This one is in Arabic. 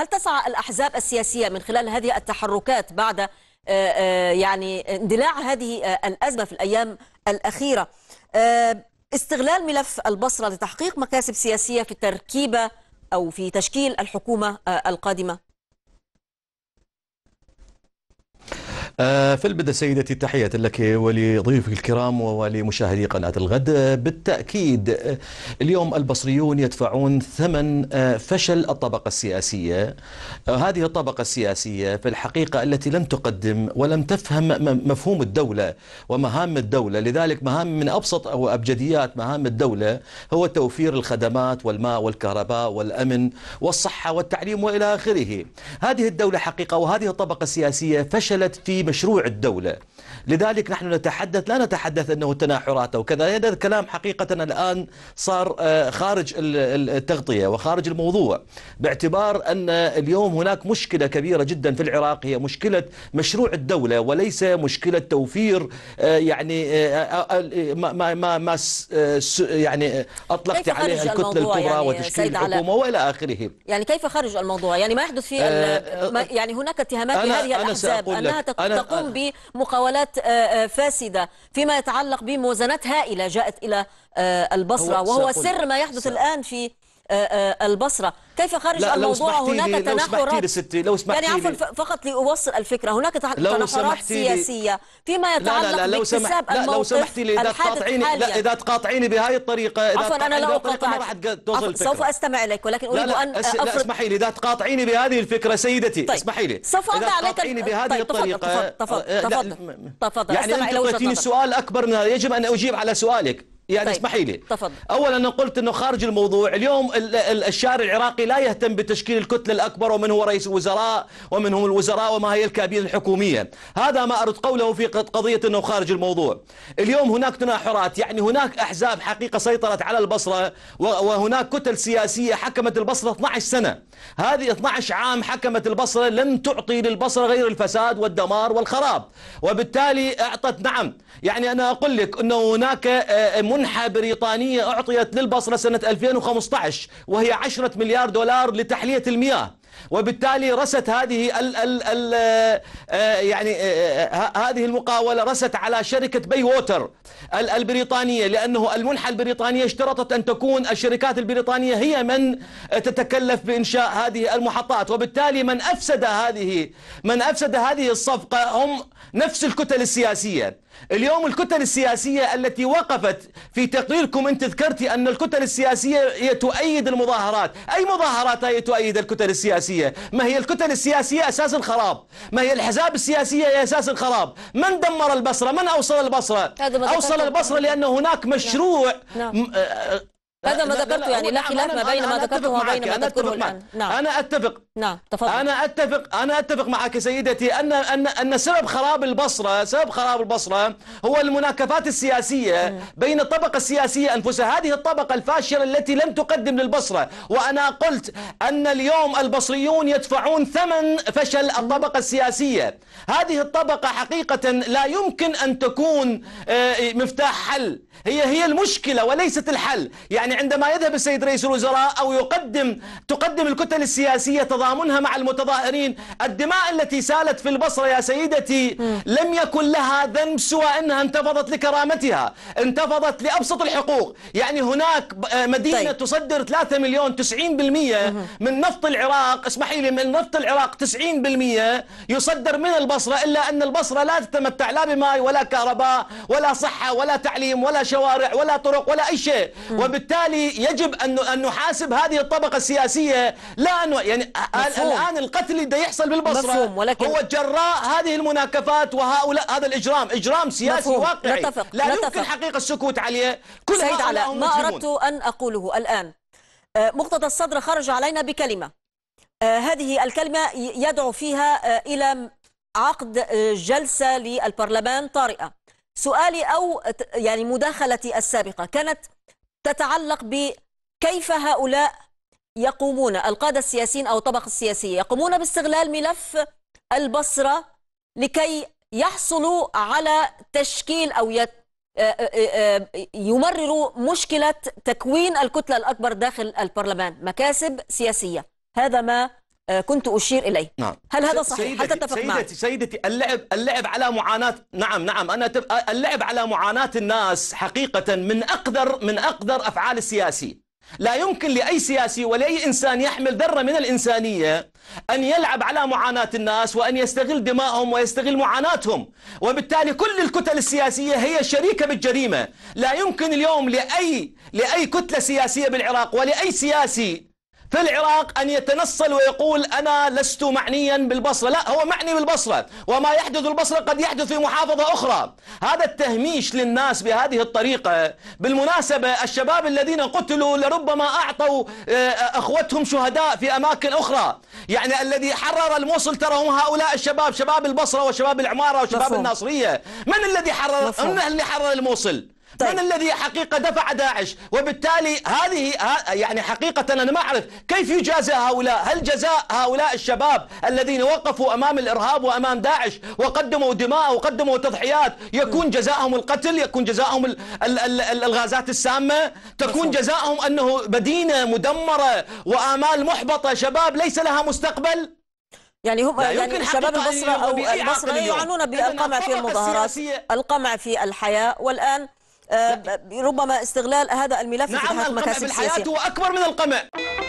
هل تسعى الأحزاب السياسية من خلال هذه التحركات بعد آه، آه، يعني اندلاع هذه آه، الأزمة في الأيام الأخيرة استغلال ملف البصرة لتحقيق مكاسب سياسية في تركيبة أو في تشكيل الحكومة القادمة آه، في فالبدء سيدتي تحية لك ولضيوفك الكرام ولمشاهدي قناة الغد بالتأكيد اليوم البصريون يدفعون ثمن آه، فشل الطبقة السياسية آه، هذه الطبقة السياسية في الحقيقة التي لم تقدم ولم تفهم مفهوم الدولة ومهام الدولة لذلك مهام من أبسط أو أبجديات مهام الدولة هو توفير الخدمات والماء والكهرباء والأمن والصحة والتعليم وإلى آخره هذه الدولة حقيقة وهذه الطبقة السياسية فشلت في مشروع الدولة لذلك نحن نتحدث لا نتحدث أنه تناحرات أو كذا هذا الكلام حقيقة الآن صار آه، خارج التغطية وخارج الموضوع باعتبار أن اليوم هناك مشكلة كبيرة جدا في العراق هي مشكلة مشروع الدولة وليس مشكلة توفير آه، يعني آه، ما ما ما يعني أطلقت عليها الكتلة الكبرى يعني وتشكيل الحكومة وإلى آخره يعني كيف خرج الموضوع يعني ما يحدث في يعني هناك اتهامات لهذه الأحزاب أنها أنا تقوم بمقاولات آه، آه، فاسدة فيما يتعلق بموازنات هائلة جاءت إلى آه، البصرة وهو سر ما يحدث الآن في البصرة كيف خرج الموضوع لو هناك تناحرات لو سمحتي يعني عفوا فقط لأوصل الفكرة هناك تناحرات سياسية فيما يتعلق لا لا لا باكتساب الموقف لو سمحتي لي إذا تقاطعيني لا إذا تقاطعيني بهذه الطريقة إذا عفوا أنا لا أقاطعك سوف أستمع إليك ولكن أريد لا لا أن أفرض لا اسمحي لي إذا تقاطعيني بهذه الفكرة سيدتي طيب. اسمحي لي سوف أضع عليك تقاطعيني طيب، بهذه الطريقة تفضل تفضل آه، آه، تفضل يعني أنت السؤال أكبر من يجب أن أجيب على سؤالك يعني طيب، اسمحي طيب. لي تفضل اولا انا قلت انه خارج الموضوع اليوم الشارع العراقي لا يهتم بتشكيل الكتله الاكبر ومن هو رئيس الوزراء ومن هم الوزراء وما هي الكابينه الحكوميه هذا ما ارد قوله في قضيه انه خارج الموضوع اليوم هناك تناحرات يعني هناك احزاب حقيقه سيطرت على البصره وهناك كتل سياسيه حكمت البصره 12 سنه هذه 12 عام حكمت البصره لن تعطي للبصره غير الفساد والدمار والخراب وبالتالي اعطت نعم يعني انا اقول لك انه هناك من آه، منحة بريطانية أعطيت للبصرة سنة 2015 وهي 10 مليار دولار لتحلية المياه وبالتالي رست هذه الـ الـ الـ آه، يعني آه، آه، هذه المقاولة رست على شركة بي ووتر البريطانية لأنه المنحة البريطانية اشترطت أن تكون الشركات البريطانية هي من تتكلف بإنشاء هذه المحطات وبالتالي من أفسد هذه من أفسد هذه الصفقة هم نفس الكتل السياسية اليوم الكتل السياسية التي وقفت في تقريركم أنت ذكرتي أن الكتل السياسية هي تؤيد المظاهرات أي مظاهرات هي تؤيد الكتل السياسية ما هي الكتل السياسية أساس الخراب ما هي الحزاب السياسية هي أساس الخراب من دمر البصرة من أوصل البصرة أوصل البصرة لأن هناك مشروع نعم. آه، هذا ما ذكرته يعني لا نعم، خلاف ما بين ما ذكرته وما بين ما تذكره الان نعم انا اتفق نعم تفضل انا اتفق انا اتفق معك سيدتي ان ان ان سبب خراب البصره سبب خراب البصره هو المناكفات السياسيه بين الطبقه السياسيه انفسها هذه الطبقه الفاشله التي لم تقدم للبصره وانا قلت ان اليوم البصريون يدفعون ثمن فشل الطبقه السياسيه هذه الطبقه حقيقه لا يمكن ان تكون آه، مفتاح حل هي هي المشكله وليست الحل يعني يعني عندما يذهب السيد رئيس الوزراء أو يقدم تقدم الكتل السياسية تضامنها مع المتظاهرين الدماء التي سالت في البصرة يا سيدتي لم يكن لها ذنب سوى أنها انتفضت لكرامتها انتفضت لأبسط الحقوق يعني هناك آه، مدينة طيب. تصدر 3 مليون 90% من نفط العراق اسمحي لي من نفط العراق 90% يصدر من البصرة إلا أن البصرة لا تتمتع لا بماء ولا كهرباء ولا صحة ولا تعليم ولا شوارع ولا طرق ولا أي شيء وبالتالي وبالتالي يجب أن أن نحاسب هذه الطبقة السياسية لا أن يعني مفهوم. الآن القتل اللي يحصل بالبصرة مفهوم ولكن هو جراء هذه المناكفات وهؤلاء هذا الإجرام إجرام سياسي مفهوم. واقعي نتفق. لا نتفق. يمكن حقيقة السكوت عليه كل سيد علاء ما أردت أن أقوله الآن آه، مقتدى الصدر خرج علينا بكلمة آه، هذه الكلمة يدعو فيها آه، إلى عقد جلسة للبرلمان طارئة سؤالي أو يعني مداخلتي السابقة كانت تتعلق بكيف هؤلاء يقومون القادة السياسيين أو الطبقة السياسية يقومون باستغلال ملف البصرة لكي يحصلوا على تشكيل أو يمرروا مشكلة تكوين الكتلة الأكبر داخل البرلمان مكاسب سياسية هذا ما آه، كنت أشير إليه نعم. هل هذا صحيح؟ سيدتي هل تتفق سيدتي سيدتي اللعب اللعب على معاناة نعم نعم أنا تب... اللعب على معاناة الناس حقيقة من أقدر من أقدر أفعال السياسي لا يمكن لأي سياسي ولأي إنسان يحمل ذرة من الإنسانية أن يلعب على معاناة الناس وأن يستغل دمائهم ويستغل معاناتهم وبالتالي كل الكتل السياسية هي شريكة بالجريمة لا يمكن اليوم لأي, لأي كتلة سياسية بالعراق ولأي سياسي في العراق أن يتنصل ويقول أنا لست معنيا بالبصرة لا هو معني بالبصرة وما يحدث بالبصرة قد يحدث في محافظة أخرى هذا التهميش للناس بهذه الطريقة بالمناسبة الشباب الذين قتلوا لربما أعطوا آه، أخوتهم شهداء في أماكن أخرى يعني الذي حرر الموصل ترى هم هؤلاء الشباب شباب البصرة وشباب العمارة وشباب مفهوم. الناصرية من الذي حرر من اللي حرر الموصل طيب. من الذي حقيقة دفع داعش وبالتالي هذه يعني حقيقة أنا ما أعرف كيف يجازى هؤلاء هل جزاء هؤلاء الشباب الذين وقفوا أمام الإرهاب وأمام داعش وقدموا دماء وقدموا تضحيات يكون جزاءهم القتل يكون جزاءهم الغازات السامة تكون جزاءهم أنه مدينة مدمرة وآمال محبطة شباب ليس لها مستقبل يعني هم يعني شباب البصره او البصره يعانون بالقمع في المظاهرات القمع في الحياه والان آه، ربما استغلال هذا الملف نعم في الحكمة القمع بالحياة هو أكبر من القمع